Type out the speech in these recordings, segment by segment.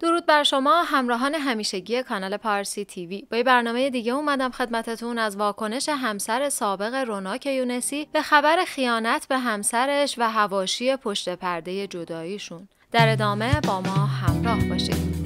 درود بر شما همراهان همیشگی کانال پارسی تیوی با یه برنامه دیگه اومدم خدمتتون از واکنش همسر سابق روناک یونسی به خبر خیانت به همسرش و هواشی پشت پرده جداییشون در ادامه با ما همراه باشید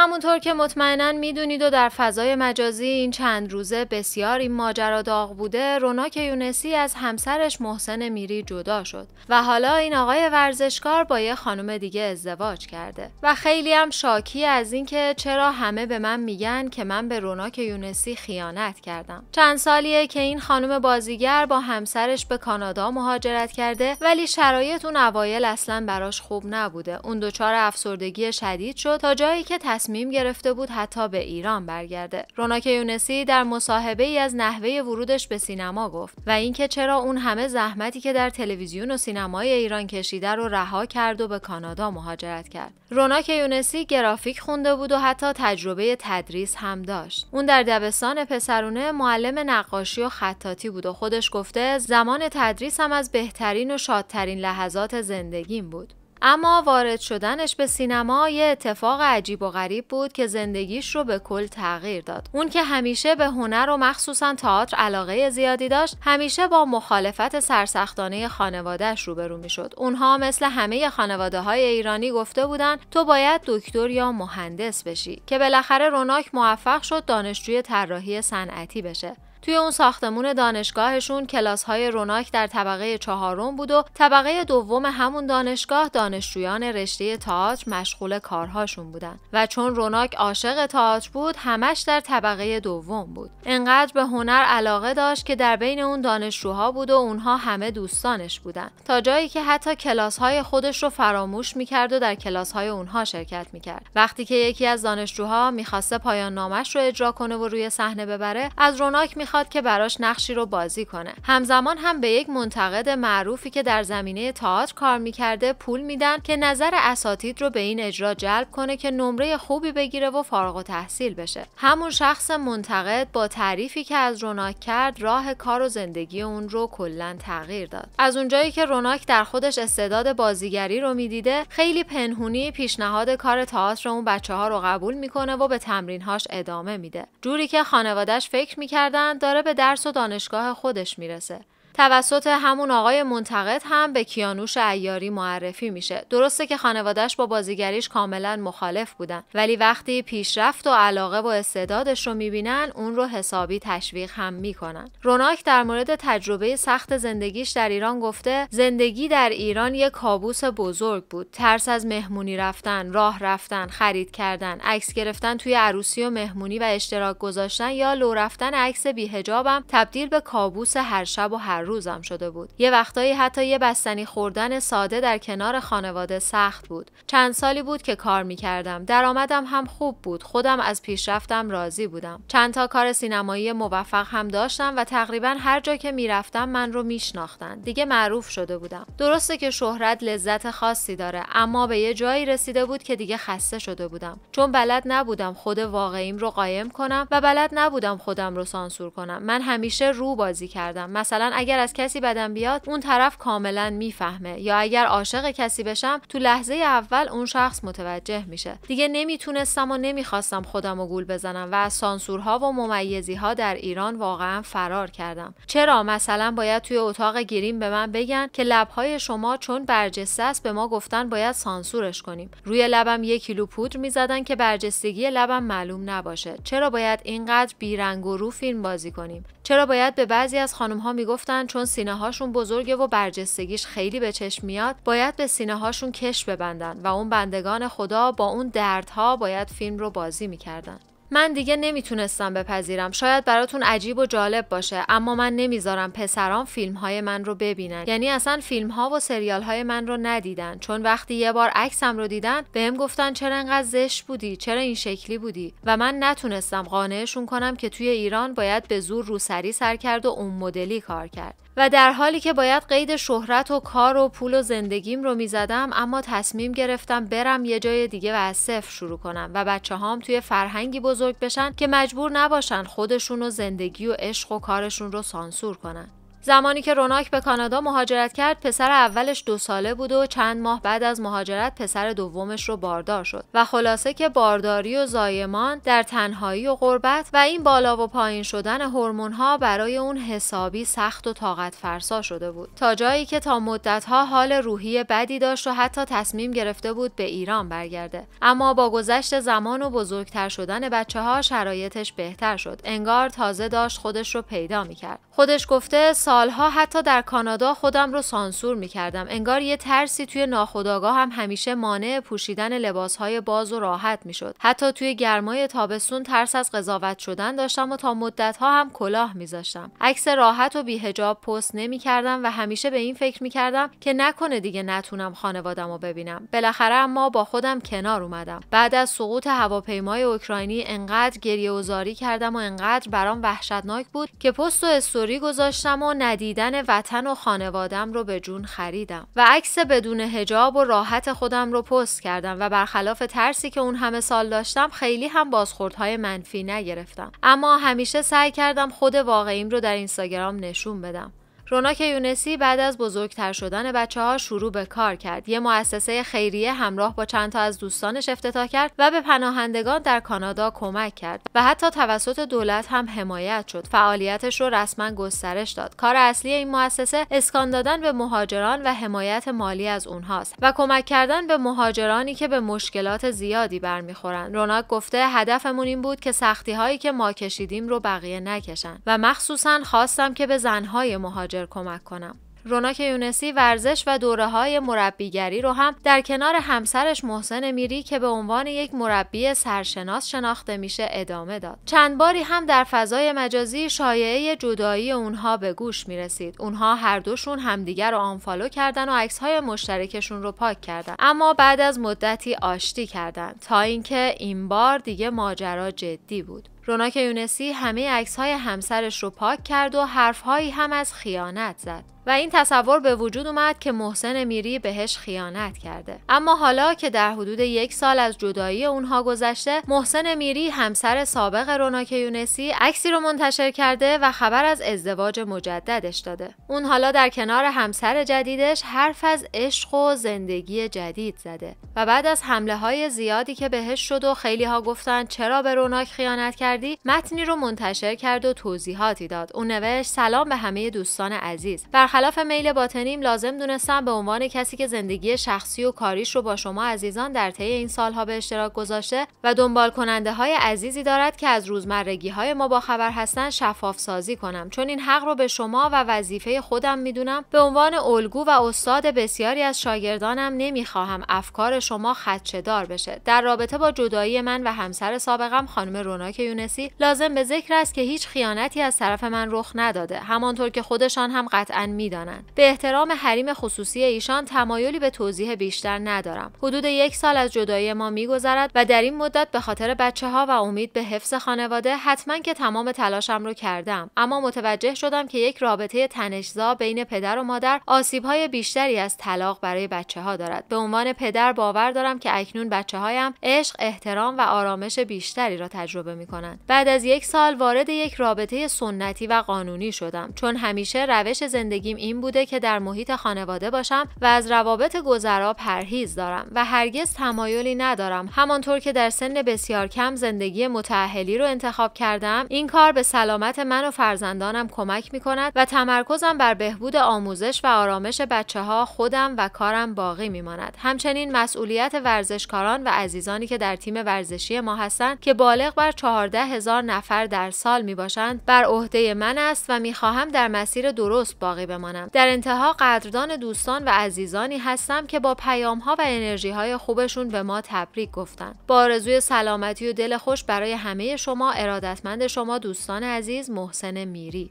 همونطور که مطمئنا میدونید و در فضای مجازی این چند روزه بسیار این ماجرا داغ بوده روناک یونسی از همسرش محسن میری جدا شد و حالا این آقای ورزشکار با یه خانم دیگه ازدواج کرده و خیلی هم شاکی از اینکه چرا همه به من میگن که من به روناک یونسی خیانت کردم چند سالیه که این خانم بازیگر با همسرش به کانادا مهاجرت کرده ولی شرایط اون اوایل اصلا براش خوب نبوده اون دچار افسردگی شدید شد تا جایی که تصمیم گرفته بود حتی به ایران برگرده روناک یونسی در مصاحبه ای از نحوه ورودش به سینما گفت و اینکه چرا اون همه زحمتی که در تلویزیون و سینمای ایران کشیده رو رها کرد و به کانادا مهاجرت کرد روناک یونسی گرافیک خونده بود و حتی تجربه تدریس هم داشت اون در دبستان پسرونه معلم نقاشی و خطاتی بود و خودش گفته زمان تدریس هم از بهترین و شادترین لحظات زندگیم بود اما وارد شدنش به سینما یه اتفاق عجیب و غریب بود که زندگیش رو به کل تغییر داد اون که همیشه به هنر و مخصوصا تئاتر علاقه زیادی داشت همیشه با مخالفت سرسختانه خانوادهش روبرو میشد اونها مثل همه خانواده های ایرانی گفته بودند تو باید دکتر یا مهندس بشی که بالاخره روناک موفق شد دانشجوی طراحی صنعتی بشه توی اون ساختمون دانشگاهشون کلاس های روناک در طبقه چهارم بود و طبقه دوم همون دانشگاه دانشجویان رشته تئاتر مشغول کارهاشون بودن و چون روناک عاشق تئاتر بود همش در طبقه دوم بود انقدر به هنر علاقه داشت که در بین اون دانشجوها بود و اونها همه دوستانش بودن تا جایی که حتی کلاس های خودش رو فراموش میکرد و در کلاس های اونها شرکت میکرد وقتی که یکی از دانشجوها میخواسته پایان نامش رو اجرا کنه و روی صحنه ببره از روناک میخواد که براش نقشی رو بازی کنه همزمان هم به یک منتقد معروفی که در زمینه تئاتر کار میکرده پول میدن که نظر اساتید رو به این اجرا جلب کنه که نمره خوبی بگیره و فارغ و تحصیل بشه همون شخص منتقد با تعریفی که از روناک کرد راه کار و زندگی اون رو کلا تغییر داد از اونجایی که روناک در خودش استعداد بازیگری رو میدیده خیلی پنهونی پیشنهاد کار تئاتر اون بچه ها رو قبول میکنه و به تمرینهاش ادامه میده جوری که خانوادهش فکر میکردن داره به درس و دانشگاه خودش میرسه توسط همون آقای منتقد هم به کیانوش ایاری معرفی میشه درسته که خانوادهش با بازیگریش کاملا مخالف بودن ولی وقتی پیشرفت و علاقه و استعدادش رو میبینن اون رو حسابی تشویق هم میکنن روناک در مورد تجربه سخت زندگیش در ایران گفته زندگی در ایران یه کابوس بزرگ بود ترس از مهمونی رفتن راه رفتن خرید کردن عکس گرفتن توی عروسی و مهمونی و اشتراک گذاشتن یا لو رفتن عکس بیهجابم تبدیل به کابوس هر شب و هر روزم شده بود یه وقتایی حتی یه بستنی خوردن ساده در کنار خانواده سخت بود چند سالی بود که کار میکردم درآمدم هم خوب بود خودم از پیشرفتم راضی بودم چندتا کار سینمایی موفق هم داشتم و تقریبا هر جا که میرفتم من رو میشناختن دیگه معروف شده بودم درسته که شهرت لذت خاصی داره اما به یه جایی رسیده بود که دیگه خسته شده بودم چون بلد نبودم خود واقعیم رو قایم کنم و بلد نبودم خودم رو سانسور کنم من همیشه رو بازی کردم مثلا اگر از کسی بدم بیاد اون طرف کاملا میفهمه یا اگر عاشق کسی بشم تو لحظه اول اون شخص متوجه میشه دیگه نمیتونستم و نمیخواستم خودم و گول بزنم و از سانسورها و ممیزی ها در ایران واقعا فرار کردم چرا مثلا باید توی اتاق گیریم به من بگن که لبهای شما چون برجسته است به ما گفتن باید سانسورش کنیم روی لبم یک کیلو پودر میزدن که برجستگی لبم معلوم نباشه چرا باید اینقدر بیرنگ و رو فیلم بازی کنیم چرا باید به بعضی از خانم ها میگفتن چون سینه هاشون بزرگه و برجستگیش خیلی به چشم میاد باید به سینه هاشون کش ببندن و اون بندگان خدا با اون دردها باید فیلم رو بازی میکردن من دیگه نمیتونستم بپذیرم شاید براتون عجیب و جالب باشه اما من نمیذارم پسران فیلم های من رو ببینن یعنی اصلا فیلم ها و سریال های من رو ندیدن چون وقتی یه بار عکسم رو دیدن بهم گفتن چرا انقدر زشت بودی چرا این شکلی بودی و من نتونستم قانعشون کنم که توی ایران باید به زور روسری سر کرد و اون مدلی کار کرد و در حالی که باید قید شهرت و کار و پول و زندگیم رو میزدم اما تصمیم گرفتم برم یه جای دیگه و از صفر شروع کنم و بچه هام توی فرهنگی بزرگ بشن که مجبور نباشن خودشون و زندگی و عشق و کارشون رو سانسور کنن زمانی که روناک به کانادا مهاجرت کرد پسر اولش دو ساله بود و چند ماه بعد از مهاجرت پسر دومش رو باردار شد و خلاصه که بارداری و زایمان در تنهایی و غربت و این بالا و پایین شدن هورمون ها برای اون حسابی سخت و طاقت فرسا شده بود تا جایی که تا مدت حال روحی بدی داشت و حتی تصمیم گرفته بود به ایران برگرده اما با گذشت زمان و بزرگتر شدن بچه ها شرایطش بهتر شد انگار تازه داشت خودش رو پیدا میکرد خودش گفته سالها حتی در کانادا خودم رو سانسور می کردم. انگار یه ترسی توی ناخودآگاه هم همیشه مانع پوشیدن لباسهای باز و راحت می شد. حتی توی گرمای تابستون ترس از قضاوت شدن داشتم و تا مدتها هم کلاه می زاشتم. عکس راحت و بیهجاب پست نمی کردم و همیشه به این فکر می کردم که نکنه دیگه نتونم خانوادم رو ببینم. بالاخره اما با خودم کنار اومدم. بعد از سقوط هواپیمای اوکراینی انقدر گریه و زاری کردم و انقدر برام وحشتناک بود که پست و استوری گذاشتم ندیدن وطن و خانوادم رو به جون خریدم و عکس بدون هجاب و راحت خودم رو پست کردم و برخلاف ترسی که اون همه سال داشتم خیلی هم بازخوردهای منفی نگرفتم اما همیشه سعی کردم خود واقعیم رو در اینستاگرام نشون بدم روناک یونسی بعد از بزرگتر شدن بچه ها شروع به کار کرد. یه مؤسسه خیریه همراه با چند تا از دوستانش افتتاح کرد و به پناهندگان در کانادا کمک کرد و حتی توسط دولت هم حمایت شد. فعالیتش رو رسما گسترش داد. کار اصلی این مؤسسه اسکان دادن به مهاجران و حمایت مالی از اونهاست و کمک کردن به مهاجرانی که به مشکلات زیادی برمیخورن. روناک گفته هدفمون این بود که سختی هایی که ما کشیدیم رو بقیه نکشن و مخصوصا خواستم که به زنهای مهاجر کمک کنم. روناک یونسی ورزش و دوره های مربیگری رو هم در کنار همسرش محسن میری که به عنوان یک مربی سرشناس شناخته میشه ادامه داد. چند باری هم در فضای مجازی شایعه جدایی اونها به گوش میرسید. اونها هر دوشون همدیگر رو آنفالو کردن و عکس های مشترکشون رو پاک کردن. اما بعد از مدتی آشتی کردن تا اینکه این بار دیگه ماجرا جدی بود. روناک یونسی همه عکس‌های همسرش رو پاک کرد و حرفهایی هم از خیانت زد. و این تصور به وجود اومد که محسن میری بهش خیانت کرده اما حالا که در حدود یک سال از جدایی اونها گذشته محسن میری همسر سابق روناک یونسی عکسی رو منتشر کرده و خبر از ازدواج مجددش داده اون حالا در کنار همسر جدیدش حرف از عشق و زندگی جدید زده و بعد از حمله های زیادی که بهش شد و خیلی ها گفتن چرا به روناک خیانت کردی متنی رو منتشر کرد و توضیحاتی داد اون نوشت سلام به همه دوستان عزیز خلاف میل باطنیم لازم دونستم به عنوان کسی که زندگی شخصی و کاریش رو با شما عزیزان در طی این سالها به اشتراک گذاشته و دنبال کننده های عزیزی دارد که از روزمرگی های ما با خبر هستن شفاف سازی کنم چون این حق رو به شما و وظیفه خودم میدونم به عنوان الگو و استاد بسیاری از شاگردانم نمیخواهم افکار شما دار بشه در رابطه با جدایی من و همسر سابقم خانم روناک یونسی لازم به ذکر است که هیچ خیانتی از طرف من رخ نداده همانطور که خودشان هم قطعا دانند. به احترام حریم خصوصی ایشان تمایلی به توضیح بیشتر ندارم حدود یک سال از جدایی ما میگذرد و در این مدت به خاطر بچه ها و امید به حفظ خانواده حتما که تمام تلاشم رو کردم اما متوجه شدم که یک رابطه تنشزا بین پدر و مادر آسیب های بیشتری از طلاق برای بچه ها دارد به عنوان پدر باور دارم که اکنون بچه هایم عشق احترام و آرامش بیشتری را تجربه می بعد از یک سال وارد یک رابطه سنتی و قانونی شدم چون همیشه روش زندگی این بوده که در محیط خانواده باشم و از روابط گذرا پرهیز دارم و هرگز تمایلی ندارم همانطور که در سن بسیار کم زندگی متعهلی رو انتخاب کردم این کار به سلامت من و فرزندانم کمک می کند و تمرکزم بر بهبود آموزش و آرامش بچه ها خودم و کارم باقی می ماند. همچنین مسئولیت ورزشکاران و عزیزانی که در تیم ورزشی ما هستند که بالغ بر 14 هزار نفر در سال می باشند بر عهده من است و می در مسیر درست باقی بمانم. در انتها قدردان دوستان و عزیزانی هستم که با پیام ها و انرژی های خوبشون به ما تبریک گفتن با آرزوی سلامتی و دل خوش برای همه شما ارادتمند شما دوستان عزیز محسن میری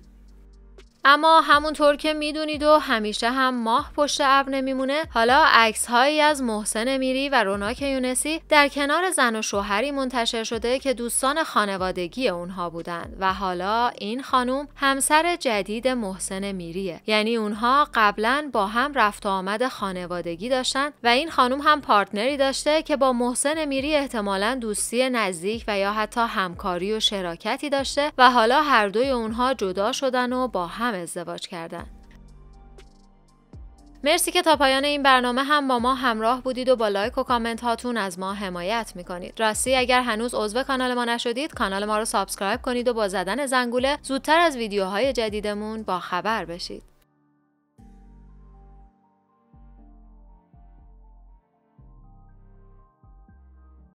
اما همونطور که میدونید و همیشه هم ماه پشت ابر نمیمونه حالا عکس هایی از محسن میری و روناک یونسی در کنار زن و شوهری منتشر شده که دوستان خانوادگی اونها بودند و حالا این خانم همسر جدید محسن میریه یعنی اونها قبلا با هم رفت و آمد خانوادگی داشتن و این خانم هم پارتنری داشته که با محسن میری احتمالا دوستی نزدیک و یا حتی همکاری و شراکتی داشته و حالا هر دوی اونها جدا شدن و با هم ازدواج کردن مرسی که تا پایان این برنامه هم با ما همراه بودید و با لایک و کامنت هاتون از ما حمایت میکنید راستی اگر هنوز عضو کانال ما نشدید کانال ما رو سابسکرایب کنید و با زدن زنگوله زودتر از ویدیوهای جدیدمون با خبر بشید